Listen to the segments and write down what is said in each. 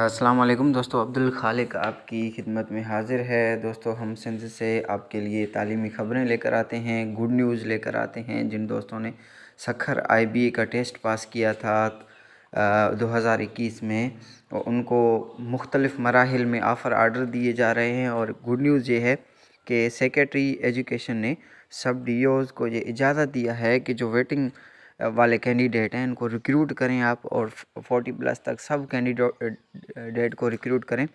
असलम दोस्तों अब्दुल खालिक आपकी खिदमत में हाजिर है दोस्तों हम सिंध से आपके लिए तालीमी ख़बरें लेकर आते हैं गुड न्यूज़ लेकर आते हैं जिन दोस्तों ने सखर आई का टेस्ट पास किया था दो हज़ार इक्कीस में उनको मुख्तलिफ़ मराहल में आफ़र आर्डर दिए जा रहे हैं और गुड न्यूज़ ये है कि सेक्रेटरी एजुकेशन ने सब डी को ये इजाज़त दिया है कि जो वेटिंग वाले कैंडिडेट हैं इनको रिक्रूट करें आप और फोर्टी प्लस तक सब कैंडिडेट को रिक्रूट करें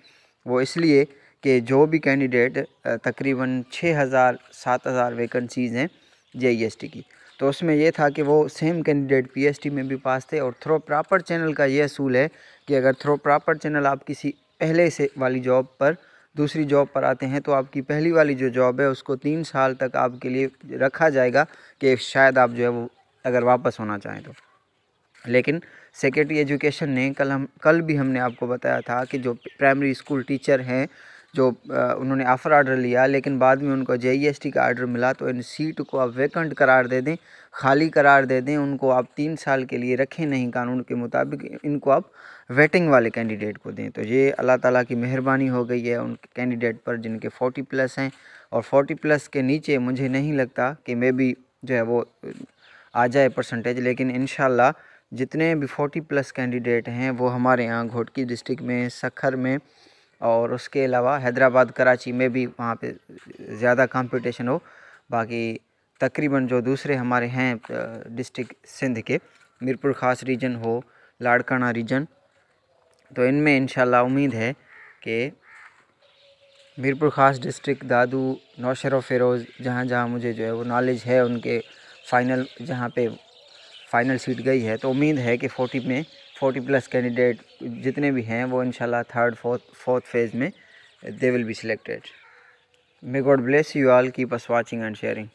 वो इसलिए कि जो भी कैंडिडेट तकरीबन छः हज़ार सात हज़ार वेकेंसीज़ हैं जे e की तो उसमें यह था कि वो सेम कैंडिडेट पीएसटी में भी पास थे और थ्रो प्रॉपर चैनल का ये असूल है कि अगर थ्रो प्रॉपर चैनल आप किसी पहले से वाली जॉब पर दूसरी जॉब पर आते हैं तो आपकी पहली वाली जो जॉब है उसको तीन साल तक आपके लिए रखा जाएगा कि शायद आप जो है वो अगर वापस होना चाहें तो लेकिन सेक्रेटरी एजुकेशन ने कल हम कल भी हमने आपको बताया था कि जो प्राइमरी स्कूल टीचर हैं जो उन्होंने ऑफ़र आर्डर लिया लेकिन बाद में उनको जे e का आर्डर मिला तो इन सीट को आप वेकेंट करार दे दें खाली करार दे दें उनको आप तीन साल के लिए रखें नहीं कानून के मुताबिक इनको आप वेटिंग वाले कैंडिडेट को दें तो ये अल्लाह ताला की मेहरबानी हो गई है उन कैंडिडेट पर जिनके फोर्टी प्लस हैं और फोर्टी प्लस के नीचे मुझे नहीं लगता कि मे भी जो है वो आ जाए परसेंटेज लेकिन इन जितने भी फोर्टी प्लस कैंडिडेट हैं वो हमारे यहाँ घोटकी डिस्ट्रिक्ट में सखर में और उसके अलावा हैदराबाद कराची में भी वहाँ पे ज़्यादा कंपटीशन हो बाकी तकरीबन जो दूसरे हमारे हैं डिस्ट्रिक्ट सिंध के मीरपुर खास रीजन हो लाड़काना रीजन तो इनमें इन उम्मीद है कि मीरपुर खास डिस्ट्रिक्ट दादू नौशर फ़िरोज़ जहाँ जहाँ मुझे जो है वो नॉलेज है उनके फाइनल जहाँ पे फाइनल सीट गई है तो उम्मीद है कि 40 में 40 प्लस कैंडिडेट जितने भी हैं वो इंशाल्लाह थर्ड फोर्थ फोर्थ फेज़ में they will be selected may God bless you all keep us watching and sharing